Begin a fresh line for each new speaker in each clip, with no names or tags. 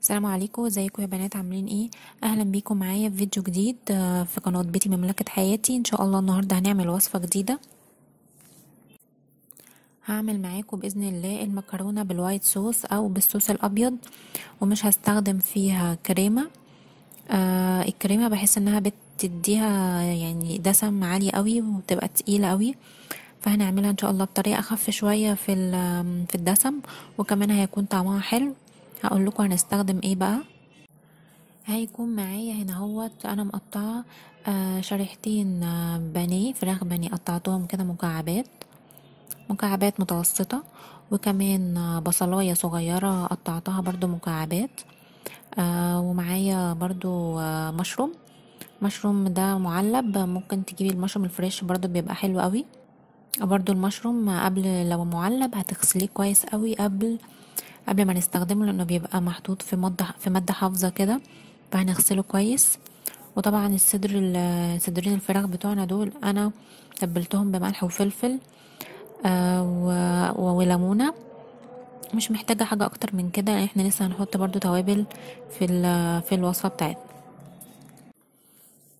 السلام عليكم ازيكم يا بنات عاملين ايه اهلا بيكم معايا في فيديو جديد آه، في قناه بيتي مملكه حياتي ان شاء الله النهارده هنعمل وصفه جديده هعمل معاكم باذن الله المكرونه بالوايت صوص او بالصوص الابيض ومش هستخدم فيها كريمه آه الكريمه بحس انها بتديها يعني دسم عالي قوي وبتبقى تقيله قوي فهنعملها ان شاء الله بطريقه اخف شويه في في الدسم وكمان هيكون طعمها حلو هقول لكم هنستخدم ايه بقى هيكون معايا هنا اهوت انا مقطعه آه، شريحتين بني آه، بانيه فراخ بني قطعتهم كده مكعبات مكعبات متوسطه وكمان آه، بصلايه صغيره قطعتها برضو مكعبات ومعايا برضو مشروم مشروم ده معلب ممكن تجيبي المشروم الفريش برضو بيبقى حلو قوي برضو المشروم قبل لو معلب هتغسليه كويس قوي قبل قبل ما نستخدمه لانه بيبقى محطوط في مادة في مادة حافظة كده فهنغسله كويس وطبعا الصدر صدرين الفراخ بتوعنا دول انا تبلتهم بملح وفلفل آه وليمونه مش محتاجه حاجه اكتر من كده احنا لسه هنحط برضو توابل في في الوصفه بتاعتنا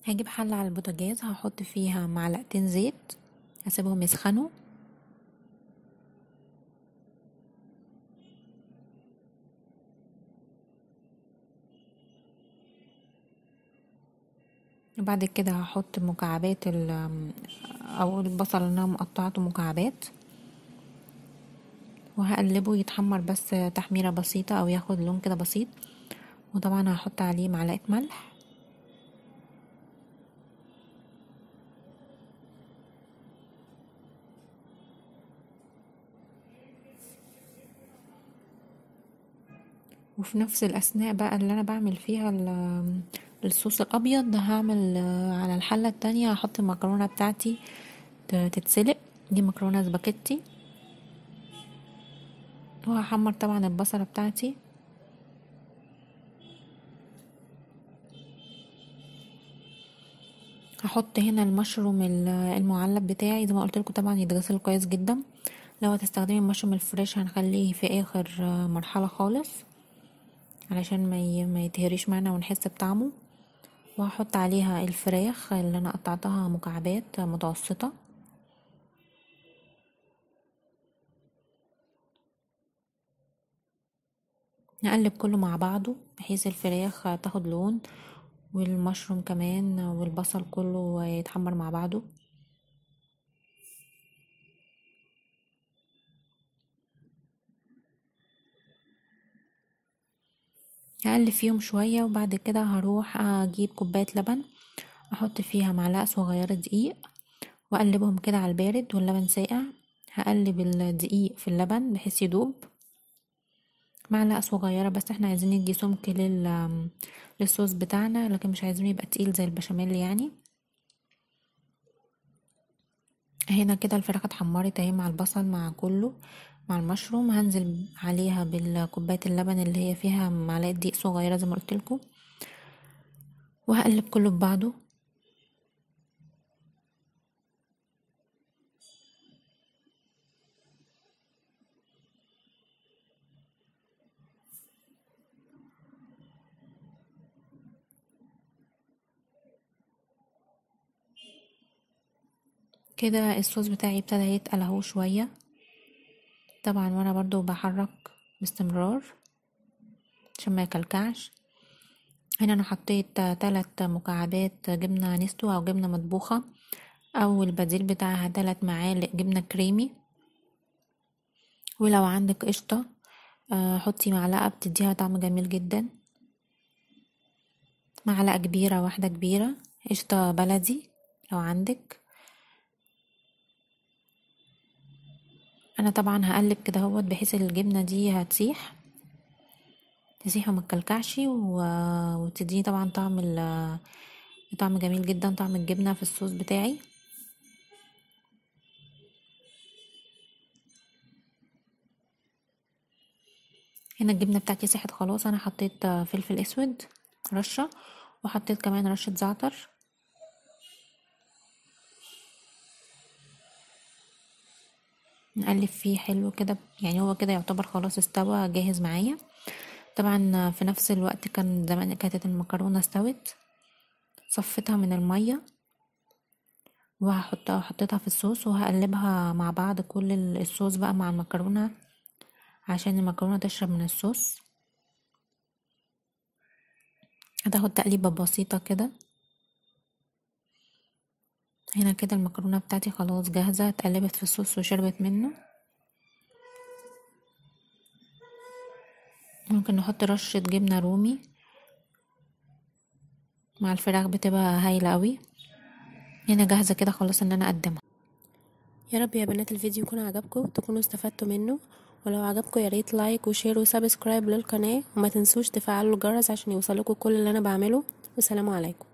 هجيب حله على البوتاجاز هحط فيها معلقتين زيت هسيبهم يسخنوا وبعد كده هحط مكعبات او البصل اللي انا مقطعته مكعبات وهقلبه يتحمر بس تحميرة بسيطة او ياخد لون كده بسيط وطبعا هحط عليه معلقة ملح وفي نفس الاثناء بقى اللي انا بعمل فيها الصوص الابيض هعمل آه، على الحله التانية هحط المكرونه بتاعتي تتسلق دي مكرونه سباكيتي وهحمر طبعا البصله بتاعتي هحط هنا المشروم المعلب بتاعي زي ما قلت لكم طبعا يتغسل كويس جدا لو هتستخدمي المشروم الفريش هنخليه في اخر آه، مرحله خالص علشان ما ما يتهريش معنا ونحس بطعمه وهحط عليها الفراخ اللي انا قطعتها مكعبات متوسطه نقلب كله مع بعضه بحيث الفراخ تاخد لون والمشروم كمان والبصل كله يتحمر مع بعضه هقلب فيهم شوية وبعد كده هروح اجيب كوباية لبن احط فيها معلقة صغيرة دقيق واقلبهم كده على البارد واللبن ساقع هقلب الدقيق في اللبن بحيث يدوب معلقة صغيرة بس احنا عايزين ندي سمك لل للصوص بتاعنا لكن مش عايزينه يبقى تقيل زي البشاميل يعني هنا كده الفراخ اتحمرت اهي مع البصل مع كله مع المشروم هنزل عليها بالكوبايه اللبن اللي هي فيها معلقه دقيق صغيره زي ما قلت لكم وهقلب كله ببعضه كده الصوص بتاعي ابتدى يتقل اهو شويه طبعا وانا برضو بحرك باستمرار عشان ما يكلكعش هنا انا حطيت تلات مكعبات جبنه نستو او جبنه مطبوخه او البديل بتاعها تلات معالق جبنه كريمي ولو عندك قشطه آه، حطي معلقه بتديها طعم جميل جدا معلقه كبيره واحده كبيره قشطه بلدي لو عندك انا طبعا هقلب كده اهوت بحيث الجبنه دي هتسيح تسيح وما تكلكعش و... وتديني طبعا طعم ال... طعم جميل جدا طعم الجبنه في الصوص بتاعي هنا الجبنه بتاعتي سيحت خلاص انا حطيت فلفل اسود رشه وحطيت كمان رشه زعتر نقلب فيه حلو كده يعني هو كده يعتبر خلاص استوى جاهز معايا طبعا في نفس الوقت كان زمان كانت المكرونه استوت صفتها من الميه وهحطها حطيتها في الصوص وهقلبها مع بعض كل الصوص بقى مع المكرونه عشان المكرونه تشرب من الصوص هتاخد تقليبه بسيطه كده هنا كده المكرونة بتاعتي خلاص جاهزة اتقلبت في الصوص وشربت منه ممكن نحط رشة جبنة رومي مع الفراخ بتبقى هايلة قوي هنا جاهزة كده خلاص ان انا اقدمها يا رب يا بنات الفيديو يكون عجبكم تكونوا استفدتوا منه ولو عجبكم يا ريت لايك وشير وسبسكرايب للقناة وما تنسوش تفعلوا الجرس عشان يوصلكم كل اللي انا بعمله والسلام عليكم